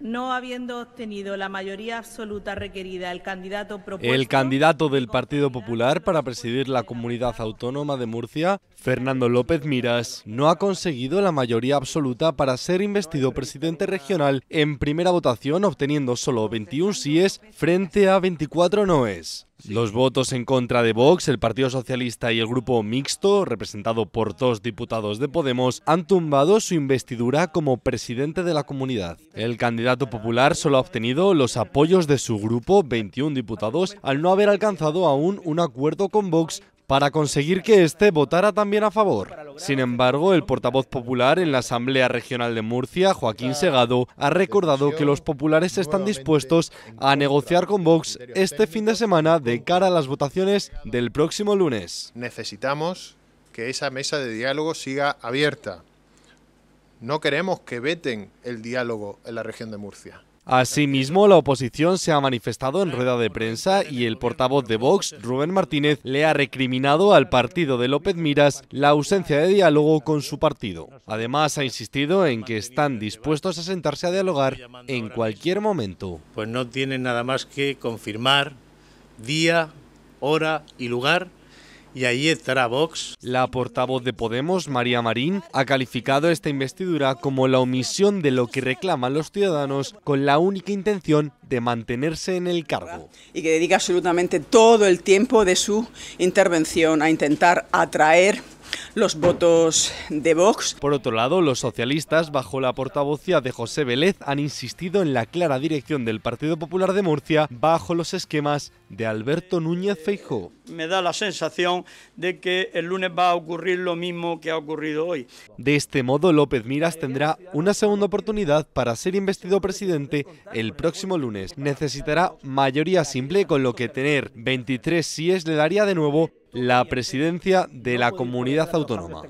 no habiendo obtenido la mayoría absoluta requerida el candidato propuesto. El candidato del Partido Popular para presidir la comunidad autónoma de Murcia, Fernando López Miras, no ha conseguido la mayoría absoluta para ser investido presidente regional en primera votación, obteniendo solo 21 síes frente a 24 noes. Los votos en contra de Vox, el Partido Socialista y el Grupo Mixto, representado por dos diputados de Podemos, han tumbado su investidura como presidente de la comunidad. El candidato popular solo ha obtenido los apoyos de su grupo, 21 diputados, al no haber alcanzado aún un acuerdo con Vox para conseguir que éste votara también a favor. Sin embargo, el portavoz popular en la Asamblea Regional de Murcia, Joaquín Segado, ha recordado que los populares están dispuestos a negociar con Vox este fin de semana de cara a las votaciones del próximo lunes. Necesitamos que esa mesa de diálogo siga abierta. No queremos que veten el diálogo en la región de Murcia. Asimismo, la oposición se ha manifestado en rueda de prensa y el portavoz de Vox, Rubén Martínez, le ha recriminado al partido de López Miras la ausencia de diálogo con su partido. Además, ha insistido en que están dispuestos a sentarse a dialogar en cualquier momento. Pues no tienen nada más que confirmar día, hora y lugar y ahí estará Vox. La portavoz de Podemos, María Marín, ha calificado esta investidura como la omisión de lo que reclaman los ciudadanos con la única intención de mantenerse en el cargo. Y que dedica absolutamente todo el tiempo de su intervención a intentar atraer los votos de Vox. Por otro lado, los socialistas, bajo la portavocía de José Vélez, han insistido en la clara dirección del Partido Popular de Murcia bajo los esquemas de Alberto Núñez Feijóo me da la sensación de que el lunes va a ocurrir lo mismo que ha ocurrido hoy. De este modo, López Miras tendrá una segunda oportunidad para ser investido presidente el próximo lunes. Necesitará mayoría simple, con lo que tener 23 síes le daría de nuevo la presidencia de la comunidad autónoma.